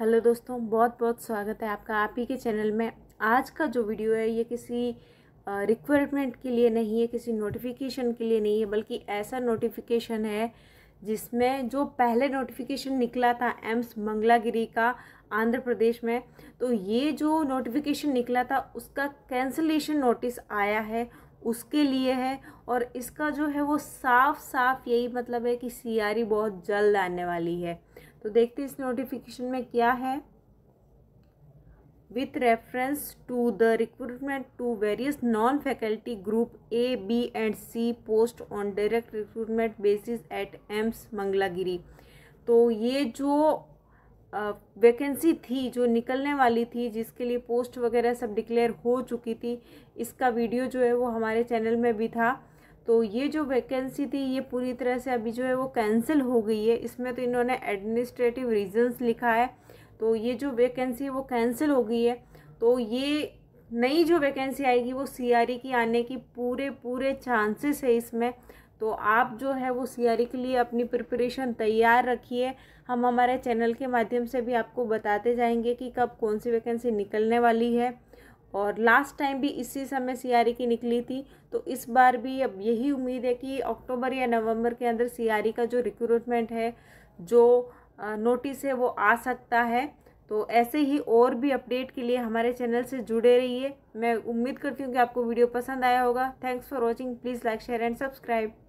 hello दोस्तों बहुत बहुत स्वागत है आपका आप ही के चैनल में आज का जो वीडियो है ये किसी रिक्वायरमेंट के लिए नहीं है किसी नोटिफिकेशन के लिए नहीं है बल्कि ऐसा नोटिफिकेशन है जिसमें जो पहले नोटिफिकेशन निकला था एम्स मंगलागिरी का आंध्र प्रदेश में तो ये जो नोटिफिकेशन निकला था उसका कैंसिलेशन नोटिस आया है उसके लिए है और इसका जो है वो साफ साफ यही मतलब है कि सीआरई e बहुत जल्द आने वाली है तो देखते हैं इस नोटिफिकेशन में क्या है with reference to the recruitment to various non faculty group A B and C post on direct recruitment basis at AIIMS Mangalagiri तो ये जो वैकेंसी uh, थी जो निकलने वाली थी जिसके लिए पोस्ट वगैरह सब डिक्लेयर हो चुकी थी इसका वीडियो जो है वो हमारे चैनल में भी था तो ये जो वैकेंसी थी ये पूरी तरह से अभी जो है वो कैंसिल हो गई है इसमें तो इन्होंने एडमिनिस्ट्रेटिव रीजंस लिखा है तो ये जो वैकेंसी है वो कैंसिल हो गई है तो ये नई जो वैकेंसी आएगी वो सी e की आने की पूरे पूरे चांसेस है इसमें तो आप जो है वो सी e के लिए अपनी प्रिपरेशन तैयार रखिए हम हमारे चैनल के माध्यम से भी आपको बताते जाएंगे कि कब कौन सी वैकेंसी निकलने वाली है और लास्ट टाइम भी इसी समय सियारी e की निकली थी तो इस बार भी अब यही उम्मीद है कि अक्टूबर या नवंबर के अंदर सियारी e का जो रिक्रूटमेंट है जो नोटिस है वो आ सकता है तो ऐसे ही और भी अपडेट के लिए हमारे चैनल से जुड़े रहिए मैं उम्मीद करती हूँ कि आपको वीडियो पसंद आया होगा thanks for watching please like share and subscribe